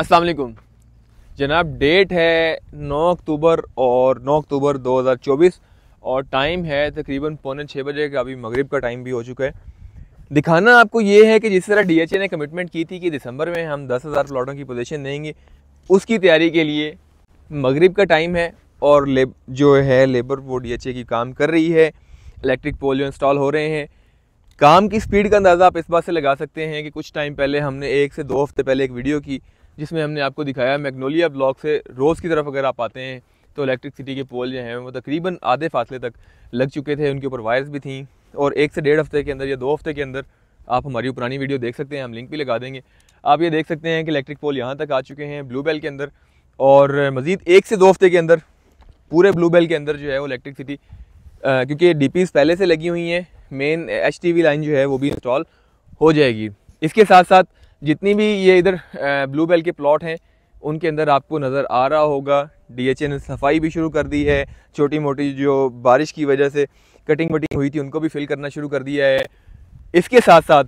अस्सलाम वालेकुम जनाब डेट है 9 अक्टूबर और 9 अक्टूबर 2024 और टाइम है तकरीबन पौने छः बजे का अभी मगरिब का टाइम भी हो चुका है दिखाना आपको ये है कि जिस तरह डीएचए ने कमिटमेंट की थी कि दिसंबर में हम दस हज़ार प्लाटों की पोजीशन देंगे उसकी तैयारी के लिए मगरिब का टाइम है और लेब जो है लेबर वो डी की काम कर रही है इलेक्ट्रिक पोल जो इंस्टॉल हो रहे हैं काम की स्पीड का अंदाज़ा आप इस बात से लगा सकते हैं कि कुछ टाइम पहले हमने एक से दो हफ्ते पहले एक वीडियो की जिसमें हमने आपको दिखाया मैगनोलिया ब्लॉक से रोज़ की तरफ अगर आप आते हैं तो इलेक्ट्रिक सिटी के पोल जो हैं वो तकरीबन आधे फासले तक लग चुके थे उनके ऊपर वायर्स भी थी और एक से डेढ़ हफ्ते के अंदर या दो हफ्ते के अंदर आप हमारी पुरानी वीडियो देख सकते हैं हम लिंक भी लगा देंगे आप ये देख सकते हैं कि इलेक्ट्रिक पोल यहाँ तक आ चुके हैं ब्लू बेल के अंदर और मज़ीद एक से दो हफ्ते के अंदर पूरे ब्लू बेल के अंदर जो है वो इलेक्ट्रिक सिटी क्योंकि डी पहले से लगी हुई हैं मेन एच लाइन जो है वो भी इंस्टॉल हो जाएगी इसके साथ साथ जितनी भी ये इधर ब्लू बेल के प्लॉट हैं उनके अंदर आपको नज़र आ रहा होगा डीएचए ने सफाई भी शुरू कर दी है छोटी मोटी जो बारिश की वजह से कटिंग वटिंग हुई थी उनको भी फिल करना शुरू कर दिया है इसके साथ साथ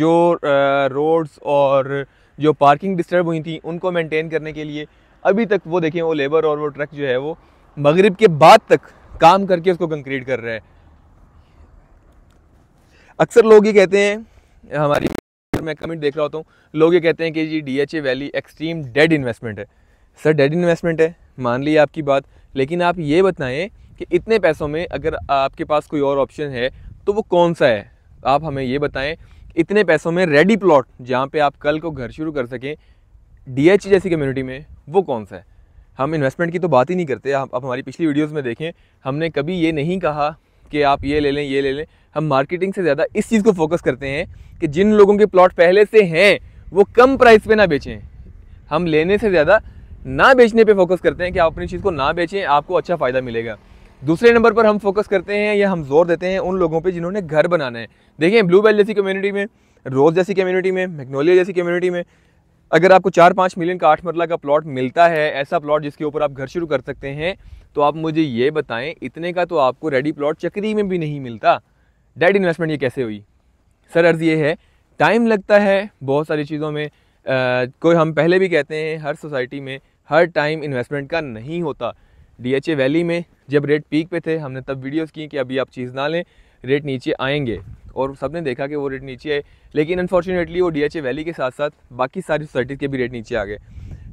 जो रोड्स और जो पार्किंग डिस्टर्ब हुई थी उनको मेंटेन करने के लिए अभी तक वो देखें वो लेबर और वो ट्रक जो है वो मगरिब के बाद तक काम करके उसको कंक्रीट कर रहा है अक्सर लोग ये कहते हैं हमारी और मैं कमेंट देख रहा होता हूँ लोग ये कहते हैं कि G D H A valley extreme dead investment है सर डेड इन्वेस्टमेंट है मान ली आपकी बात लेकिन आप ये बताएं कि इतने पैसों में अगर आपके पास कोई और ऑप्शन है तो वो कौन सा है आप हमें ये बताएं इतने पैसों में रेडी प्लॉट जहाँ पे आप कल को घर शुरू कर सकें डी जैसी कम्युनिटी में वो कौन सा है हम इन्वेस्टमेंट की तो बात ही नहीं करते आप, आप हमारी पिछली वीडियोस में देखें हमने कभी ये नहीं कहा कि आप ये ले लें ये ले लें हम मार्केटिंग से ज़्यादा इस चीज़ को फोकस करते हैं कि जिन लोगों के प्लॉट पहले से हैं वो कम प्राइस पे ना बेचें हम लेने से ज़्यादा ना बेचने पे फोकस करते हैं कि आप अपनी चीज़ को ना बेचें आपको अच्छा फ़ायदा मिलेगा दूसरे नंबर पर हम फोकस करते हैं या हम जोर देते हैं उन लोगों पे जिन्होंने घर बनाना है देखें ब्लू बेल जैसी कम्युनिटी में रोज़ जैसी कम्युनिटी में मैग्नोलिया जैसी कम्युनिटी में अगर आपको चार पाँच मिलियन का आठ मरला का प्लॉट मिलता है ऐसा प्लॉट जिसके ऊपर आप घर शुरू कर सकते हैं तो आप मुझे ये बताएं इतने का तो आपको रेडी प्लॉट चक्री में भी नहीं मिलता डेड इन्वेस्टमेंट ये कैसे हुई सर अर्ज़ ये है टाइम लगता है बहुत सारी चीज़ों में आ, कोई हम पहले भी कहते हैं हर सोसाइटी में हर टाइम इन्वेस्टमेंट का नहीं होता डी वैली में जब रेट पीक पे थे हमने तब वीडियोस की कि अभी आप चीज़ ना लें रेट नीचे आएंगे और सब ने देखा कि वो रेट नीचे आए लेकिन अनफॉर्चुनेटली वो डी वैली के साथ साथ बाकी सारी सोसाइटीज़ के भी रेट नीचे आ गए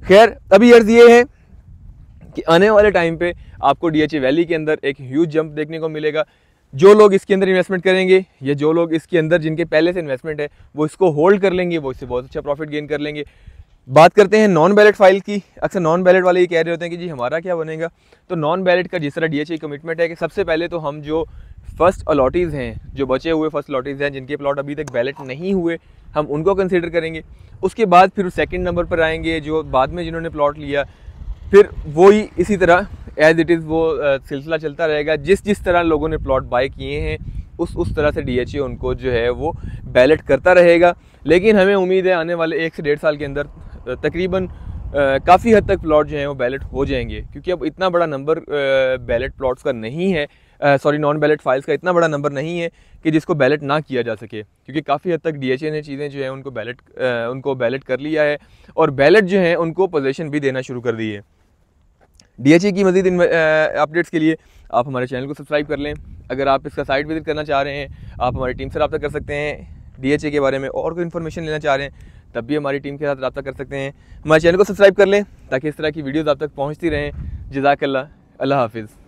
खैर अभी अर्ज ये है कि आने वाले टाइम पे आपको डी वैली के अंदर एक ह्यूज जंप देखने को मिलेगा जो लोग इसके अंदर इन्वेस्टमेंट करेंगे या जो लोग इसके अंदर जिनके पहले से इन्वेस्टमेंट है वो इसको होल्ड कर लेंगे वो इससे बहुत अच्छा प्रॉफिट गेन कर लेंगे बात करते हैं नॉन बैलेट फाइल की अक्सर नॉन बैलेट वाले ये कह रहे होते हैं कि जी हमारा क्या बनेगा तो नॉन बैलेट का जिस तरह ई कमिटमेंट है कि सबसे पहले तो हम जो फर्स्ट अलॉटीज़ हैं जो बचे हुए फर्स्ट अलॉटीज़ हैं जिनके प्लॉट अभी तक बैलेट नहीं हुए हम उनको कंसिडर करेंगे उसके बाद फिर सेकेंड नंबर पर आएंगे जो बाद में जिन्होंने प्लॉट लिया फिर वो ही इसी तरह एज इट इज़ वो सिलसिला चलता रहेगा जिस जिस तरह लोगों ने प्लॉट बाय किए हैं उस उस तरह से डी उनको जो है वो बैलेट करता रहेगा लेकिन हमें उम्मीद है आने वाले एक से डेढ़ साल के अंदर तकरीबन काफ़ी हद तक प्लाट जो हैं वो बैलेट हो जाएंगे क्योंकि अब इतना बड़ा नंबर बैलेट प्लाट्स का नहीं है सॉरी नॉन बैलेट फाइल्स का इतना बड़ा नंबर नहीं है कि जिसको बैलेट ना किया जा सके क्योंकि काफ़ी हद तक ए ने चीज़ें जो हैं उनको बैलेट उनको बैलेट कर लिया है और बैलेट जो है उनको पोजेशन भी देना शुरू कर दी है ए की मजीद अपडेट्स के लिए आप हमारे चैनल को सब्सक्राइब कर लें अगर आप इसका साइट विज़िट करना चाह रहे हैं आप हमारी टीम से रब्ता कर सकते हैं ए के बारे में और कोई इन्फॉर्मेशन लेना चाह रहे हैं तब भी हमारी टीम के साथ रबा कर सकते हैं हमारे चैनल को सब्सक्राइब कर लें ताकि इस तरह की वीडियोज़ आप तक पहुँचती रहें जजाकल्ला अल्लाह हाफिज़